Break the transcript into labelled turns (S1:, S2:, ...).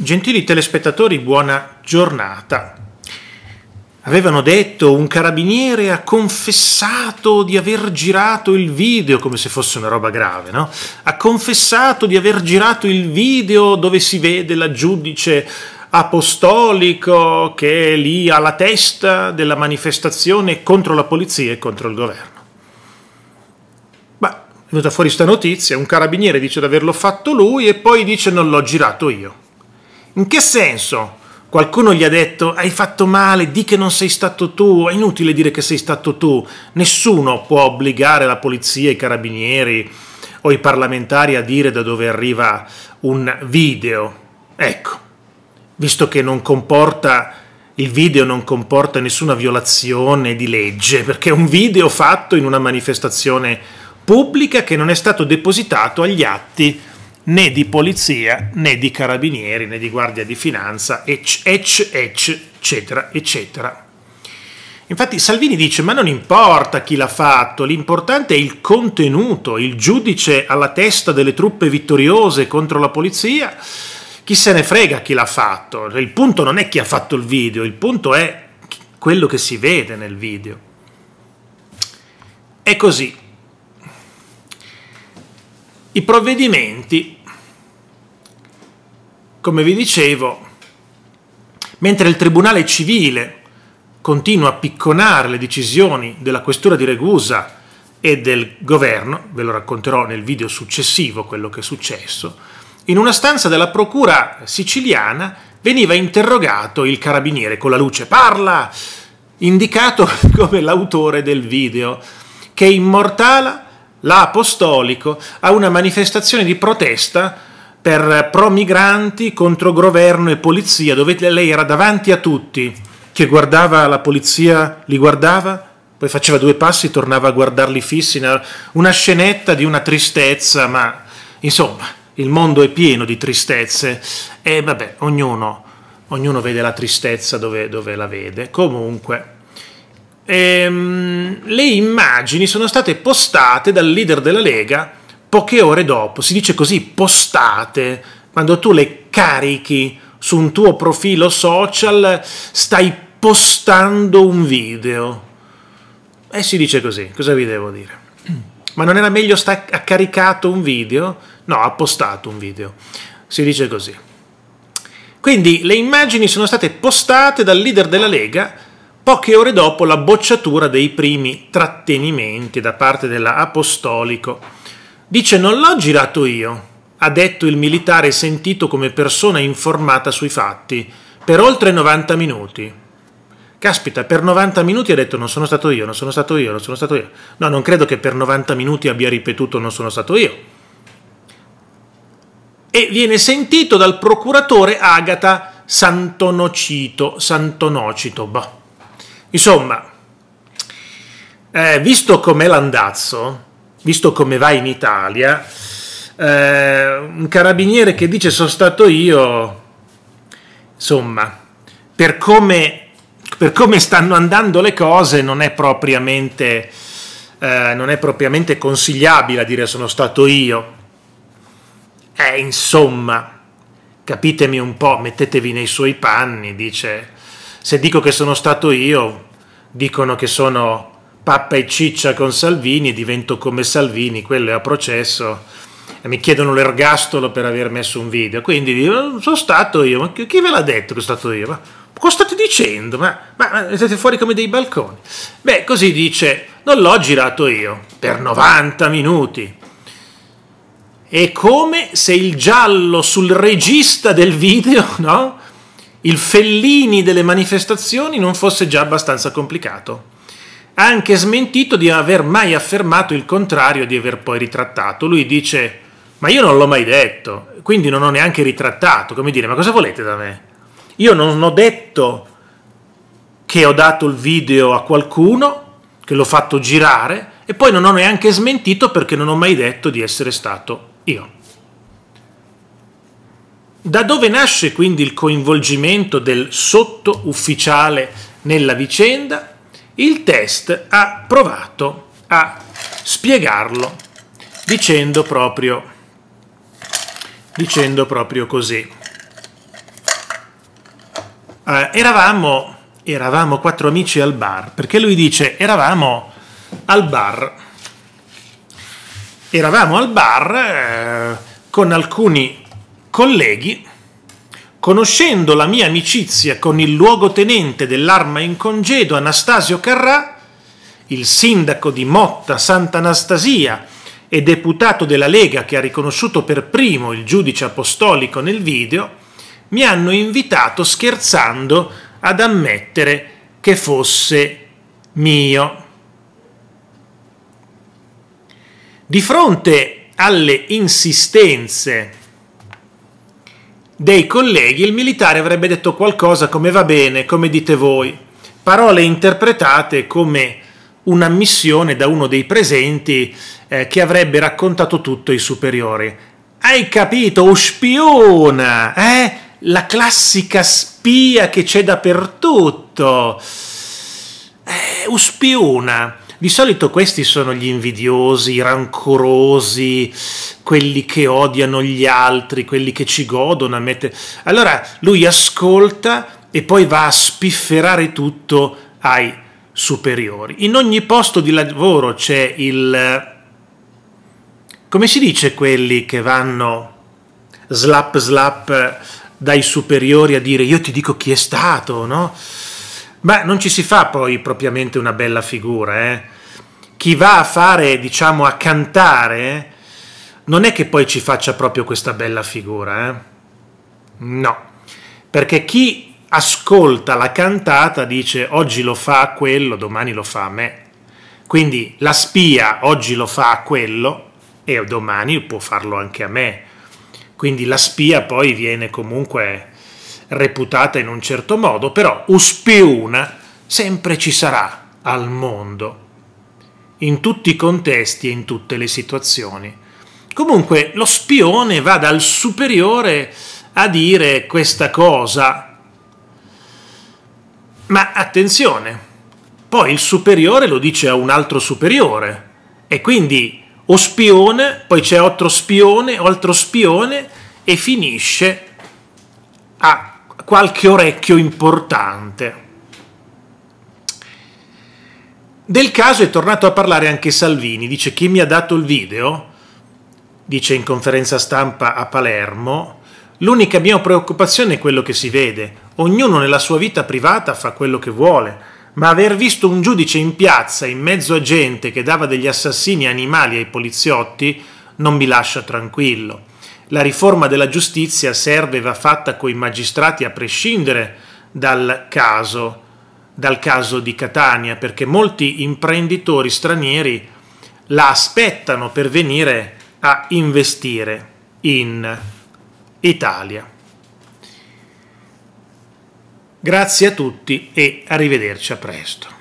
S1: Gentili telespettatori, buona giornata. Avevano detto un carabiniere ha confessato di aver girato il video, come se fosse una roba grave, no? Ha confessato di aver girato il video dove si vede la giudice apostolico che è lì alla testa della manifestazione contro la polizia e contro il governo. Ma è venuta fuori sta notizia, un carabiniere dice di averlo fatto lui e poi dice non l'ho girato io. In che senso? Qualcuno gli ha detto hai fatto male, di che non sei stato tu, è inutile dire che sei stato tu. Nessuno può obbligare la polizia, i carabinieri o i parlamentari a dire da dove arriva un video. Ecco, visto che non comporta il video non comporta nessuna violazione di legge, perché è un video fatto in una manifestazione pubblica che non è stato depositato agli atti né di polizia, né di carabinieri, né di guardia di finanza, ecc, ecc, ecc, eccetera, eccetera. Infatti Salvini dice ma non importa chi l'ha fatto, l'importante è il contenuto, il giudice alla testa delle truppe vittoriose contro la polizia, chi se ne frega chi l'ha fatto, il punto non è chi ha fatto il video, il punto è quello che si vede nel video. È così. I provvedimenti come vi dicevo, mentre il Tribunale civile continua a picconare le decisioni della Questura di Regusa e del governo, ve lo racconterò nel video successivo quello che è successo, in una stanza della procura siciliana veniva interrogato il carabiniere con la luce parla, indicato come l'autore del video, che immortala l'apostolico a una manifestazione di protesta per pro migranti contro governo e polizia, dove lei era davanti a tutti, che guardava la polizia, li guardava, poi faceva due passi, e tornava a guardarli fissi, una scenetta di una tristezza, ma insomma, il mondo è pieno di tristezze e vabbè, ognuno, ognuno vede la tristezza dove, dove la vede. Comunque, ehm, le immagini sono state postate dal leader della Lega poche ore dopo, si dice così, postate, quando tu le carichi su un tuo profilo social, stai postando un video. E si dice così, cosa vi devo dire? Ma non era meglio sta- ha caricato un video? No, ha postato un video. Si dice così. Quindi le immagini sono state postate dal leader della Lega poche ore dopo la bocciatura dei primi trattenimenti da parte dell'apostolico. Apostolico Dice non l'ho girato io, ha detto il militare sentito come persona informata sui fatti, per oltre 90 minuti. Caspita, per 90 minuti ha detto non sono stato io, non sono stato io, non sono stato io. No, non credo che per 90 minuti abbia ripetuto non sono stato io. E viene sentito dal procuratore Agata Santonocito, Santonocito, boh. Insomma, eh, visto com'è l'andazzo, visto come va in Italia, eh, un carabiniere che dice sono stato io, insomma, per come, per come stanno andando le cose non è propriamente... Eh, non è propriamente consigliabile a dire sono stato io. Eh, insomma, capitemi un po', mettetevi nei suoi panni, dice, se dico che sono stato io, dicono che sono pappa e ciccia con Salvini, divento come Salvini, quello è a processo, e mi chiedono l'ergastolo per aver messo un video. Quindi oh, sono stato io, ma chi ve l'ha detto che sono stato io? Ma cosa state dicendo? Ma, ma, ma siete fuori come dei balconi. Beh, così dice, non l'ho girato io, per 90 minuti. È come se il giallo sul regista del video, no? Il Fellini delle manifestazioni non fosse già abbastanza complicato ha anche smentito di aver mai affermato il contrario di aver poi ritrattato. Lui dice: Ma io non l'ho mai detto, quindi non ho neanche ritrattato. Come dire, ma cosa volete da me? Io non ho detto che ho dato il video a qualcuno, che l'ho fatto girare e poi non ho neanche smentito perché non ho mai detto di essere stato io. Da dove nasce quindi il coinvolgimento del sottufficiale nella vicenda? Il test ha provato a spiegarlo dicendo proprio, dicendo proprio così. Eh, eravamo, eravamo quattro amici al bar, perché lui dice eravamo al bar. Eravamo al bar eh, con alcuni colleghi Conoscendo la mia amicizia con il luogotenente dell'arma in congedo Anastasio Carrà, il sindaco di Motta Sant'Anastasia e deputato della Lega che ha riconosciuto per primo il giudice apostolico nel video, mi hanno invitato scherzando ad ammettere che fosse mio. Di fronte alle insistenze dei colleghi, il militare avrebbe detto qualcosa come va bene, come dite voi, parole interpretate come una missione da uno dei presenti eh, che avrebbe raccontato tutto ai superiori. Hai capito, spiona, eh? La classica spia che c'è dappertutto. Eh, uspiona. Di solito questi sono gli invidiosi, i rancorosi, quelli che odiano gli altri, quelli che ci godono. Ammette. Allora lui ascolta e poi va a spifferare tutto ai superiori. In ogni posto di lavoro c'è il... come si dice quelli che vanno slap slap dai superiori a dire io ti dico chi è stato, no? Ma non ci si fa poi propriamente una bella figura, eh? Chi va a fare, diciamo, a cantare, non è che poi ci faccia proprio questa bella figura, eh? No, perché chi ascolta la cantata dice oggi lo fa a quello, domani lo fa a me. Quindi la spia oggi lo fa a quello e domani può farlo anche a me. Quindi la spia poi viene comunque reputata in un certo modo, però uspiuna sempre ci sarà al mondo, in tutti i contesti e in tutte le situazioni. Comunque lo spione va dal superiore a dire questa cosa, ma attenzione, poi il superiore lo dice a un altro superiore e quindi o spione, poi c'è altro spione, altro spione e finisce a qualche orecchio importante. Del caso è tornato a parlare anche Salvini, dice chi mi ha dato il video, dice in conferenza stampa a Palermo, l'unica mia preoccupazione è quello che si vede, ognuno nella sua vita privata fa quello che vuole, ma aver visto un giudice in piazza in mezzo a gente che dava degli assassini animali ai poliziotti non mi lascia tranquillo. La riforma della giustizia serve e va fatta coi magistrati a prescindere dal caso, dal caso di Catania, perché molti imprenditori stranieri la aspettano per venire a investire in Italia. Grazie a tutti e arrivederci a presto.